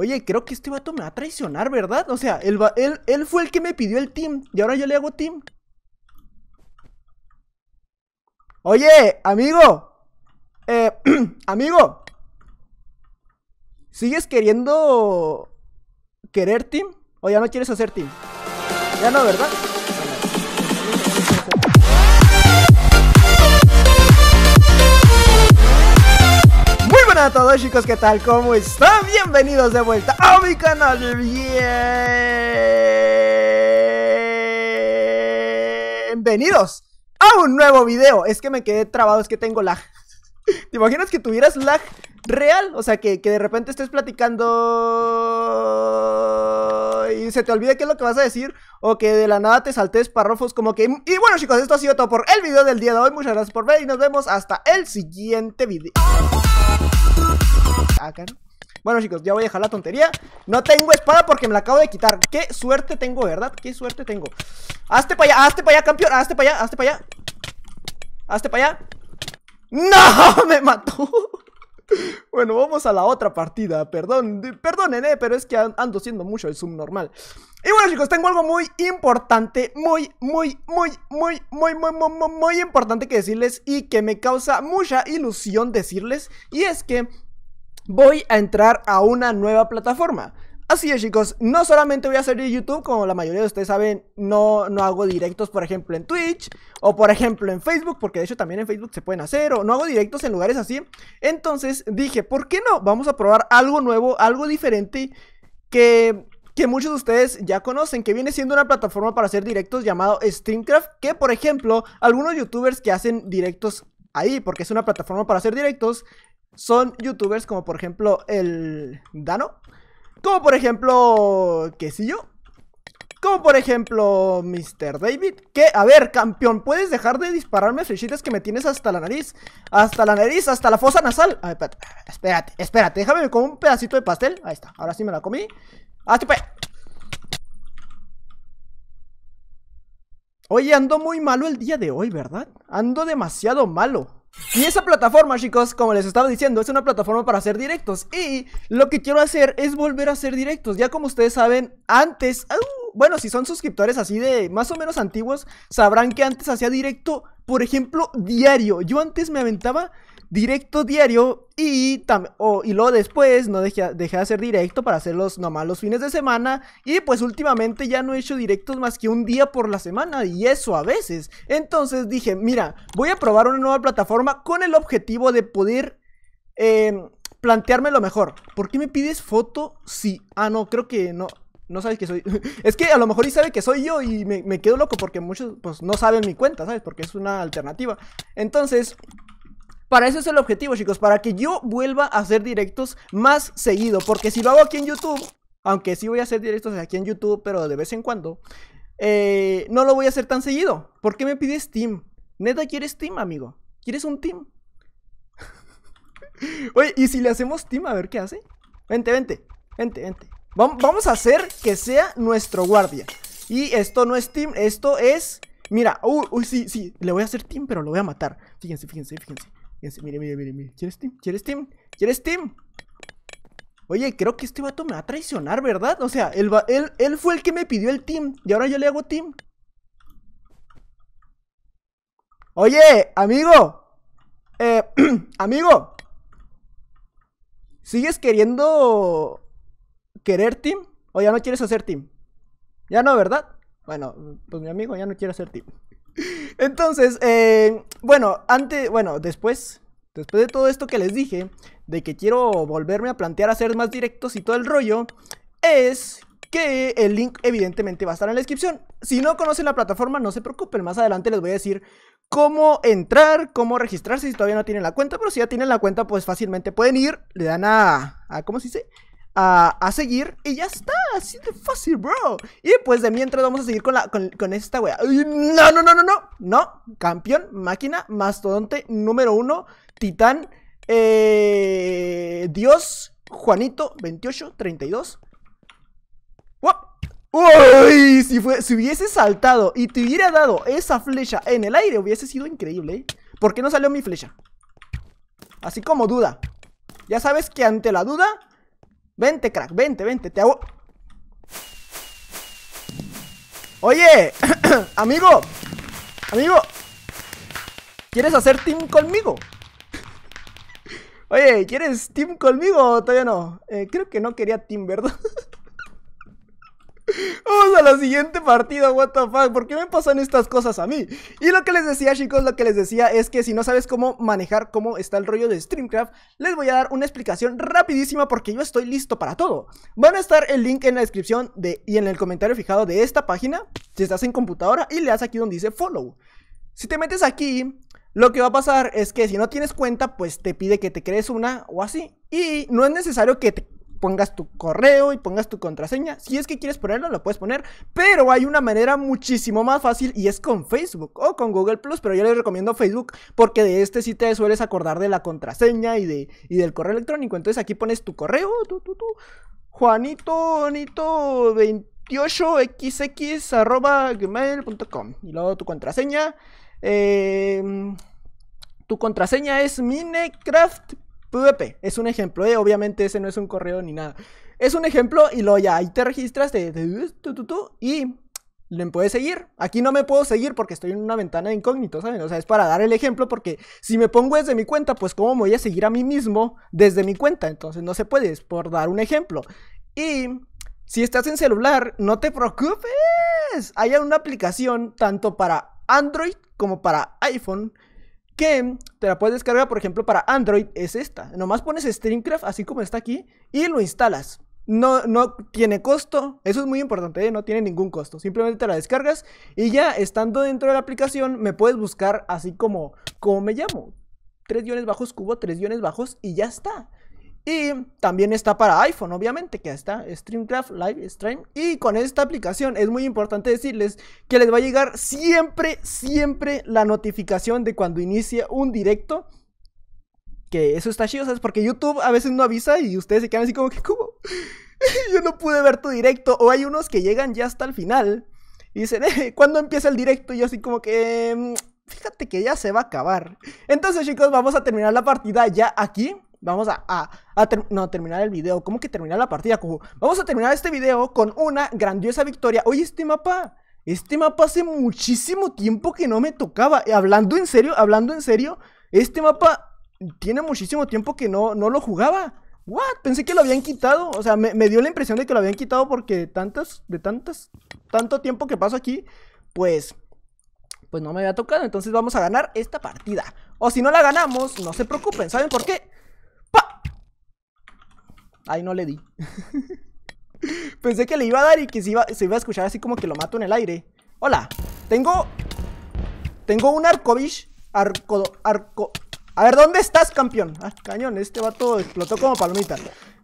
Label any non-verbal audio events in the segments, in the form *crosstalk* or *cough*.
Oye, creo que este vato me va a traicionar, ¿verdad? O sea, él, fue el que me pidió el team y ahora yo le hago team. Oye, amigo. Eh, *clears throat* amigo. ¿Sigues queriendo querer team? ¿O ya no quieres hacer team? Ya no, ¿verdad? chicos, ¿qué tal? ¿Cómo están? Bienvenidos de vuelta a mi canal Bienvenidos a un nuevo video Es que me quedé trabado, es que tengo la... ¿Te imaginas que tuvieras lag real? O sea, que, de repente estés platicando y se te olvide qué es lo que vas a decir o que de la nada te saltes párrafos como que... Y bueno chicos, esto ha sido todo por el video del día de hoy. Muchas gracias por ver y nos vemos hasta el siguiente video. Ah, bueno chicos, ya voy a dejar la tontería No tengo espada porque me la acabo de quitar Qué suerte tengo, ¿verdad? Qué suerte tengo Hazte para allá, hazte para allá, campeón Hazte para allá, hazte para allá Hazte para allá ¡No! *laughs* ¡Me mató! Bueno, vamos a la otra partida. Perdón, perdonen, eh, pero es que ando siendo mucho el zoom normal. Y bueno, chicos, tengo algo muy importante, muy, muy, muy, muy, muy, muy, muy, muy importante que decirles y que me causa mucha ilusión decirles. Y es que voy a entrar a una nueva plataforma. Así es chicos, no solamente voy a hacer de YouTube, como la mayoría de ustedes saben, no, no hago directos por ejemplo en Twitch o por ejemplo en Facebook, porque de hecho también en Facebook se pueden hacer o no hago directos en lugares así. Entonces dije, ¿por qué no? Vamos a probar algo nuevo, algo diferente que, que muchos de ustedes ya conocen, que viene siendo una plataforma para hacer directos llamado StreamCraft, que por ejemplo algunos youtubers que hacen directos ahí, porque es una plataforma para hacer directos, son youtubers como por ejemplo el Dano. Como por ejemplo, qué sé yo. Como por ejemplo, Mr. David. ¿Qué? a ver, campeón, ¿puedes dejar de dispararme flechitas que me tienes hasta la nariz? Hasta la nariz, hasta la fosa nasal. A espérate, espérate, espérate, déjame con un pedacito de pastel. Ahí está, ahora sí me la comí. Hazte pues. Oye, ando muy malo el día de hoy, ¿verdad? Ando demasiado malo. Y esa plataforma, chicos, como les estaba diciendo, es una plataforma para hacer directos. Y lo que quiero hacer es volver a hacer directos. Ya como ustedes saben, antes... bueno, si son suscriptores así de más o menos antiguos, sabrán que antes hacía directo, por ejemplo, diario. Yo antes me aventaba directo diario y, oh, y luego después no dejé, de hacer directo para hacerlos nomás los fines de semana y pues últimamente ya no he hecho directos más que un día por la semana y eso a veces. Entonces dije, mira, voy a probar una nueva plataforma con el objetivo de poder... Em, plantearme lo mejor. ¿Por qué me pides foto si... Ah, no, creo que no... No sabes que soy... *laughs* es que a lo mejor y sabe que soy yo y me, quedo loco porque muchos pues no saben mi cuenta, ¿sabes? Porque es una alternativa. Entonces, para eso es el objetivo, chicos, para que yo vuelva a hacer directos más seguido. Porque si lo hago aquí en YouTube, aunque sí voy a hacer directos aquí en YouTube, pero de vez en cuando, eh, no lo voy a hacer tan seguido. ¿Por qué me pides team? Neta, ¿quieres team, amigo? ¿Quieres un team? *laughs* Oye, ¿y si le hacemos team a ver qué hace? Vente, vente, vente, vente. Vamos a hacer que sea nuestro guardia. Y esto no es team, esto es... Mira, uy, uy, sí, sí, le voy a hacer team, pero lo voy a matar. Fíjense, fíjense, fíjense mire, mire, mire, mire. ¿Quieres team? ¿Quieres team? ¿Quieres team? Oye, creo que este vato me va a traicionar, ¿verdad? O sea, él, él, él fue el que me pidió el team y ahora yo le hago team. Oye, amigo. Eh, *clears throat* amigo. ¿Sigues queriendo querer team? ¿O ya no quieres hacer team? Ya no, ¿verdad? Bueno, pues mi amigo ya no quiere hacer team. Entonces, eh, bueno, antes, bueno, después, después de todo esto que les dije, de que quiero volverme a plantear hacer más directos y todo el rollo, es que el link evidentemente va a estar en la descripción. Si no conocen la plataforma, no se preocupen, más adelante les voy a decir cómo entrar, cómo registrarse si todavía no tienen la cuenta, pero si ya tienen la cuenta, pues fácilmente pueden ir, le dan a, a ¿cómo se dice? a, seguir y ya está, así de fácil, bro. Y pues de mientras vamos a seguir con, esta wea. No, no, no, no, no, no, campeón, máquina, mastodonte, número uno, titán, eh, dios, Juanito, 28, 32. ¡Uy! Si, fue, si hubiese saltado y te hubiera dado esa flecha en el aire, hubiese sido increíble, ¿eh? ¿Por qué no salió mi flecha? Así como duda. Ya sabes que ante la duda Vente, crack, vente, vente, te hago... Oye, *clears throat* amigo Amigo ¿Quieres hacer team conmigo? Oye, ¿quieres team conmigo o todavía no? Eh, creo que no quería team, ¿verdad? *laughs* Vamos a la siguiente partida, what the fuck, ¿por qué me pasan estas cosas a mí? Y lo que les decía chicos, lo que les decía es que si no sabes cómo manejar cómo está el rollo de StreamCraft Les voy a dar una explicación rapidísima porque yo estoy listo para todo Van a estar el link en la descripción y en el comentario fijado de esta página Si estás en computadora y le das aquí donde dice follow Si te metes aquí, lo que va a pasar es que si no tienes cuenta, pues te pide que te crees una o así. Y no es necesario que te pongas tu correo y pongas tu contraseña. Si es que quieres ponerlo, lo puedes poner. Pero hay una manera muchísimo más fácil y es con Facebook o con Google Plus. Pero yo les recomiendo Facebook porque de este sí te sueles acordar de la contraseña y, de, del correo electrónico. Entonces aquí pones tu correo, Juanito, Juanito 28xx arroba gmail.com y luego tu contraseña. Eh, tu contraseña es Minecraft PvP. Es un ejemplo, eh, obviamente ese no es un correo ni nada. Es un ejemplo y lo ya ahí te registras de, y le puedes seguir. Aquí no me puedo seguir porque estoy en una ventana de incógnito, ¿saben? O sea, es para dar el ejemplo porque si me pongo desde mi cuenta, pues cómo me voy a seguir a mí mismo desde mi cuenta. Entonces no se puede, es por dar un ejemplo. Y si estás en celular, no te preocupes. Hay una aplicación tanto para Android como para iPhone que te la puedes descargar, por ejemplo, para Android es esta. Nomás pones StreamCraft, así como está aquí, y lo instalas. No, no tiene costo, eso es muy importante, ¿eh? no tiene ningún costo. Simplemente te la descargas y ya estando dentro de la aplicación me puedes buscar así como, como me llamo. Tres guiones bajos cubo, tres guiones bajos y ya está. Y también está para iPhone, obviamente, que está StreamCraft Live Stream. Y con esta aplicación es muy importante decirles que les va a llegar siempre, siempre la notificación de cuando inicie un directo. Que eso está chido, ¿sabes? Porque YouTube a veces no avisa y ustedes se quedan así como que, ¿cómo? *laughs* Yo no pude ver tu directo. O hay unos que llegan ya hasta el final y dicen, eh, ¿cuándo empieza el directo? Y yo así como que, mm, fíjate que ya se va a acabar. Entonces, chicos, vamos a terminar la partida ya aquí. Vamos a, terminar el video. ¿Cómo que terminar la partida, Vamos a terminar este video con una grandiosa victoria. Oye, este mapa. Este mapa hace muchísimo tiempo que no me tocaba. Eh, hablando en serio, hablando en serio. Este mapa tiene muchísimo tiempo que no, no lo jugaba. What? Pensé que lo habían quitado. O sea, me, me dio la impresión de que lo habían quitado porque de tantas, de tantas, tanto tiempo que paso aquí, pues, pues no me había tocado. Entonces vamos a ganar esta partida. O si no la ganamos, no se preocupen. ¿Saben por qué? Ahí no le di. *laughs* Pensé que le iba a dar y que se iba, se iba a escuchar así como que lo mato en el aire. Hola, tengo... Tengo un arcobish. Arco... Arco... A ver, ¿dónde estás, campeón? Ah, cañón, este vato explotó como palomita.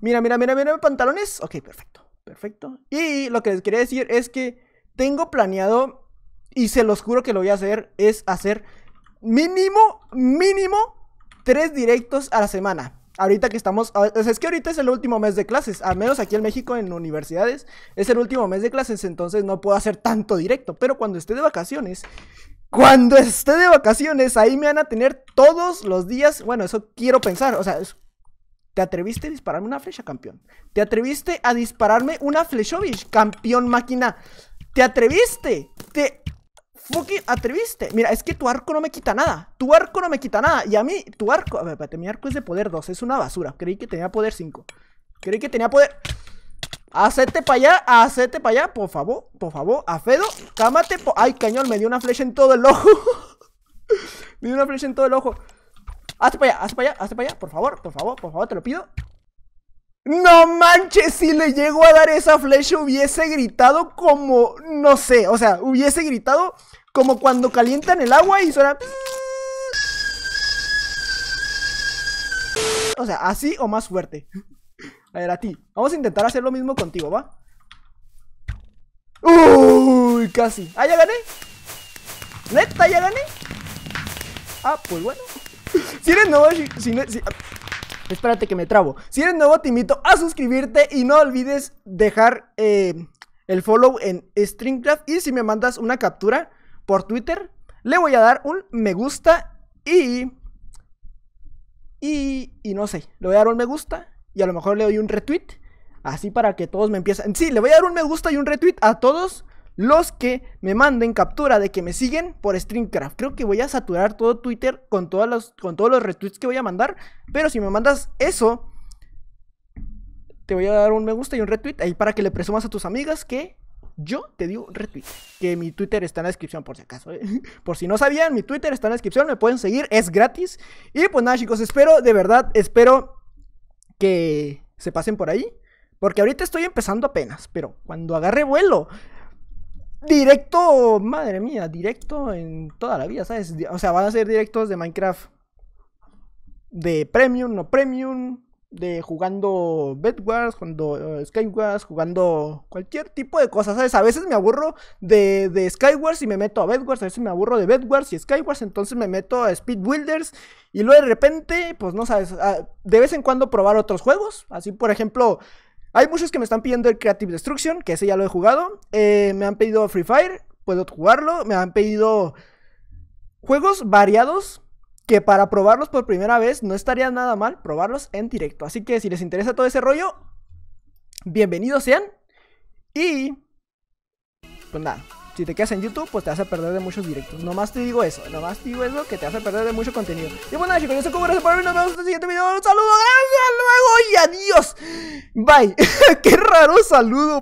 Mira, mira, mira, mira, pantalones. Ok, perfecto, perfecto. Y lo que les quería decir es que tengo planeado, y se los juro que lo voy a hacer, es hacer mínimo, mínimo, tres directos a la semana ahorita que estamos, ah, es que ahorita es el último mes de clases, al menos aquí en México en universidades es el último mes de clases, entonces no puedo hacer tanto directo, pero cuando esté de vacaciones, cuando esté de vacaciones, ahí me van a tener todos los días, bueno, eso quiero pensar, o sea, te atreviste a dispararme una flecha, campeón. Te atreviste a dispararme una flechovich, campeón máquina. Te atreviste. Te fucking atreviste. Mira, es que tu arco no me quita nada. Tu arco no me quita nada. Y a mí, tu arco. A ver, espérate, mi arco es de poder 2. Es una basura. Creí que tenía poder 5. Creí que tenía poder. Hacete para allá, hacete para allá, por favor, por favor, a Fedo, cámate. Ay, cañón, me dio una flecha en todo el ojo. *laughs* me dio una flecha en todo el ojo. Hazte para allá, hazte para allá, hazte para allá, por favor, por favor, por favor, te lo pido. No manches, si le llego a dar esa flecha hubiese gritado como, no sé, o sea, hubiese gritado como cuando calientan el agua y suena... O sea, así o más fuerte. A ver, a ti. Vamos a intentar hacer lo mismo contigo, ¿va? Uy, casi. Ah, ya gané. Neta, ya gané. Ah, pues bueno. *laughs* Si eres nuevo, si, no Espérate que me trabo. Si eres nuevo, te invito a suscribirte y no olvides dejar eh, el follow en Streamcraft. Y si me mandas una captura por Twitter, le voy a dar un me gusta y. Y, y no sé, le voy a dar un me gusta y a lo mejor le doy un retweet. Así para que todos me empiecen. Sí, le voy a dar un me gusta y un retweet a todos los que me manden captura de que me siguen por StreamCraft. Creo que voy a saturar todo Twitter con, los, con todos los retweets que voy a mandar. Pero si me mandas eso, te voy a dar un me gusta y un retweet ahí para que le presumas a tus amigas que yo te digo retweet. Que mi Twitter está en la descripción, por si acaso. ¿eh? *laughs* Por si no sabían, mi Twitter está en la descripción. Me pueden seguir, es gratis. Y pues nada, chicos, espero, de verdad, espero que se pasen por ahí. Porque ahorita estoy empezando apenas, pero cuando agarre vuelo, Directo, madre mía, directo en toda la vida, ¿sabes? O sea, van a ser directos de Minecraft. De premium, no premium. De jugando Bedwars, jugando Sky eh, Skywars, jugando cualquier tipo de cosas, ¿sabes? A veces me aburro de, de Skywars y me meto a Bedwars, a veces me aburro de Bedwars y Skywars, entonces me meto a Speed Builders y luego de repente, pues no sabes, ah, de vez en cuando probar otros juegos. Así, por ejemplo, hay muchos que me están pidiendo el Creative Destruction, que ese ya lo he jugado. Eh, me han pedido Free Fire, puedo jugarlo. Me han pedido juegos variados que para probarlos por primera vez no estaría nada mal probarlos en directo. Así que si les interesa todo ese rollo, bienvenidos sean. Y... Pues nada si te quedas en YouTube, pues te vas a perder de muchos directos. Nomás te digo eso, nomás te digo eso, que te vas a perder de mucho contenido. Y bueno, chicos, yo soy gracias por vernos, nos vemos en el siguiente video. Un saludo, gracias, luego y adiós. Bye. *laughs* Qué raro saludo.